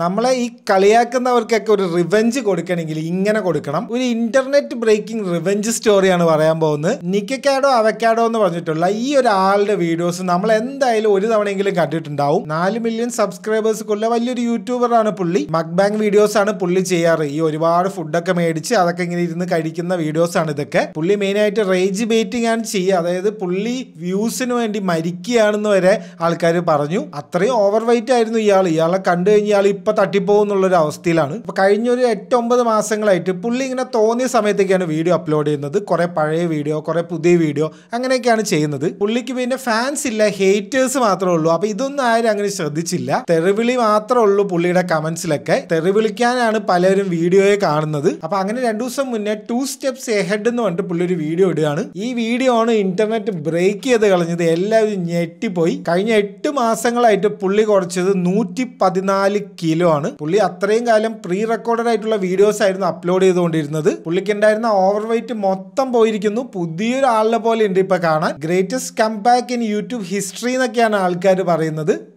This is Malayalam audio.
നമ്മളെ ഈ കളിയാക്കുന്നവർക്കൊക്കെ ഒരു റിവെഞ്ച് കൊടുക്കണമെങ്കിൽ ഇങ്ങനെ കൊടുക്കണം ഒരു ഇന്റർനെറ്റ് ബ്രേക്കിംഗ് റിവെഞ്ച് സ്റ്റോറിയാണ് പറയാൻ പോകുന്നത് നിക്കക്കാഡോ അവക്കാഡോ എന്ന് പറഞ്ഞിട്ടുള്ള ഈ ഒരാളുടെ വീഡിയോസ് നമ്മൾ എന്തായാലും ഒരു തവണയെങ്കിലും കണ്ടിട്ടുണ്ടാവും നാല് മില്യൺ സബ്സ്ക്രൈബേഴ്സ്ക്കുള്ള വലിയൊരു യൂട്യൂബറാണ് പുള്ളി മക്ബാങ് വീഡിയോസ് ആണ് പുള്ളി ചെയ്യാറ് ഈ ഒരുപാട് ഫുഡൊക്കെ മേടിച്ച് അതൊക്കെ ഇങ്ങനെ ഇരുന്ന് കഴിക്കുന്ന വീഡിയോസ് ആണ് ഇതൊക്കെ പുള്ളി മെയിൻ ആയിട്ട് റേജ് ബേറ്റിംഗ് ആണ് ചെയ്യുക അതായത് പുള്ളി വ്യൂസിന് വേണ്ടി മരിക്കുകയാണെന്ന് വരെ ആൾക്കാർ പറഞ്ഞു അത്രയും ഓവർ വെയിറ്റ് ആയിരുന്നു ഇയാൾ ഇയാളെ കണ്ടു കഴിഞ്ഞാൽ ഈ ഇപ്പം തട്ടിപ്പോകും ഒരു അവസ്ഥയിലാണ് അപ്പോൾ കഴിഞ്ഞൊരു എട്ടൊമ്പത് മാസങ്ങളായിട്ട് പുള്ളി ഇങ്ങനെ തോന്നിയ സമയത്തൊക്കെയാണ് വീഡിയോ അപ്ലോഡ് ചെയ്യുന്നത് കുറേ പഴയ വീഡിയോ കുറേ പുതിയ വീഡിയോ അങ്ങനെയൊക്കെയാണ് ചെയ്യുന്നത് പുള്ളിക്ക് പിന്നെ ഫാൻസ് ഇല്ല ഹേറ്റേഴ്സ് മാത്രമേ ഉള്ളൂ അപ്പോൾ ഇതൊന്നും ആരും അങ്ങനെ ശ്രദ്ധിച്ചില്ല തെറിവിളി മാത്രമേ ഉള്ളൂ പുള്ളിയുടെ കമൻസിലൊക്കെ തെറിവിളിക്കാനാണ് പലരും വീഡിയോയെ കാണുന്നത് അപ്പോൾ അങ്ങനെ രണ്ടു ദിവസം മുന്നേ ടു സ്റ്റെപ്സ് എഹെഡ് എന്ന് പറഞ്ഞിട്ട് പുള്ളി ഒരു വീഡിയോ ഇടുകയാണ് ഈ വീഡിയോ ആണ് ഇന്റർനെറ്റ് ബ്രേക്ക് ചെയ്ത് കളഞ്ഞത് എല്ലാവരും ഞെട്ടിപ്പോയി കഴിഞ്ഞ എട്ട് മാസങ്ങളായിട്ട് പുള്ളി കുറച്ചത് നൂറ്റി പതിനാല് കിലോ പുള്ളി അത്രയും കാലം പ്രീ റെക്കോർഡഡ് ആയിട്ടുള്ള വീഡിയോസ് ആയിരുന്നു അപ്ലോഡ് ചെയ്തുകൊണ്ടിരുന്നത് പുള്ളിക്ക് ഉണ്ടായിരുന്ന ഓവർ വെയിറ്റ് മൊത്തം പോയിരിക്കുന്നു പുതിയൊരാളെ പോലെ ഉണ്ട് ഇപ്പൊ കാണാൻ greatest comeback in YouTube history എന്നൊക്കെയാണ് ആൾക്കാർ പറയുന്നത്